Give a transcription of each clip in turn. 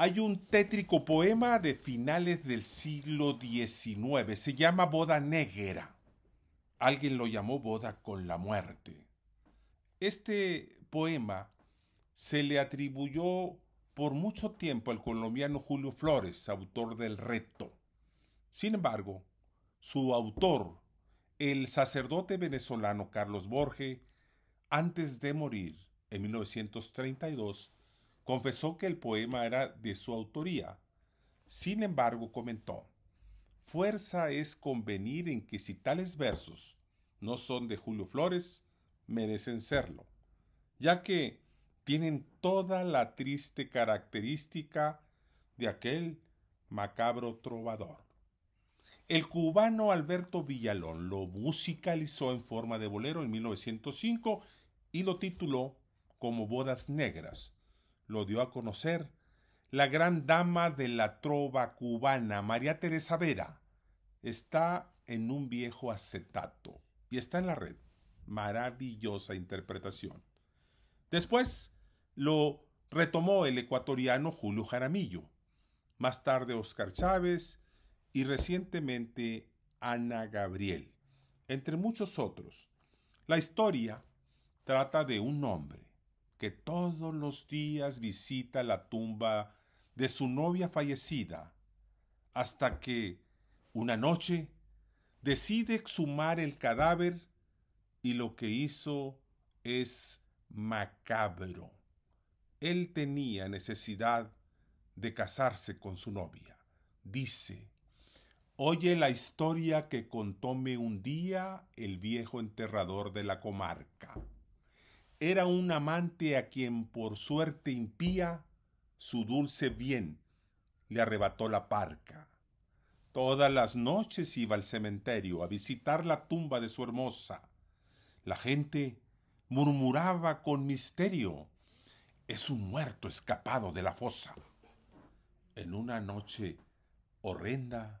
hay un tétrico poema de finales del siglo XIX, se llama Boda Negra. Alguien lo llamó Boda con la muerte. Este poema se le atribuyó por mucho tiempo al colombiano Julio Flores, autor del reto. Sin embargo, su autor, el sacerdote venezolano Carlos Borges, antes de morir en 1932, Confesó que el poema era de su autoría. Sin embargo, comentó, Fuerza es convenir en que si tales versos no son de Julio Flores, merecen serlo, ya que tienen toda la triste característica de aquel macabro trovador. El cubano Alberto Villalón lo musicalizó en forma de bolero en 1905 y lo tituló como Bodas Negras, lo dio a conocer la gran dama de la trova cubana, María Teresa Vera. Está en un viejo acetato y está en la red. Maravillosa interpretación. Después lo retomó el ecuatoriano Julio Jaramillo, más tarde Oscar Chávez y recientemente Ana Gabriel, entre muchos otros. La historia trata de un hombre que todos los días visita la tumba de su novia fallecida, hasta que, una noche, decide exhumar el cadáver y lo que hizo es macabro. Él tenía necesidad de casarse con su novia. Dice, Oye la historia que contóme un día el viejo enterrador de la comarca. Era un amante a quien por suerte impía su dulce bien le arrebató la parca. Todas las noches iba al cementerio a visitar la tumba de su hermosa. La gente murmuraba con misterio es un muerto escapado de la fosa. En una noche horrenda,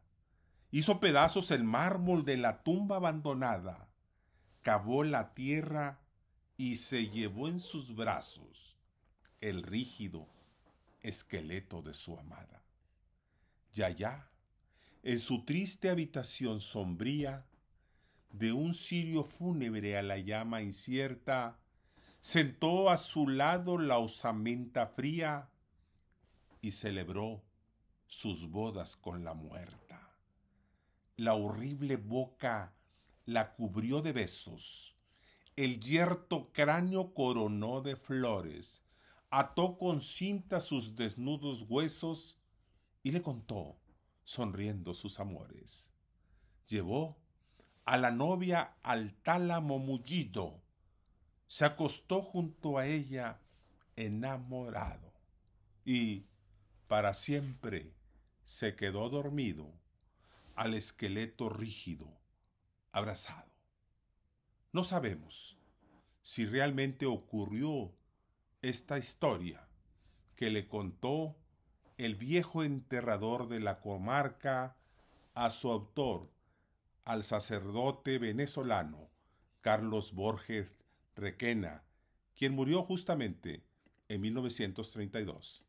hizo pedazos el mármol de la tumba abandonada, cavó la tierra y se llevó en sus brazos el rígido esqueleto de su amada. Y allá, en su triste habitación sombría, de un cirio fúnebre a la llama incierta, sentó a su lado la osamenta fría y celebró sus bodas con la muerta. La horrible boca la cubrió de besos el yerto cráneo coronó de flores, ató con cinta sus desnudos huesos y le contó, sonriendo sus amores. Llevó a la novia al tálamo mullido, se acostó junto a ella enamorado y, para siempre, se quedó dormido al esqueleto rígido, abrazado. No sabemos si realmente ocurrió esta historia que le contó el viejo enterrador de la comarca a su autor, al sacerdote venezolano Carlos Borges Requena, quien murió justamente en 1932.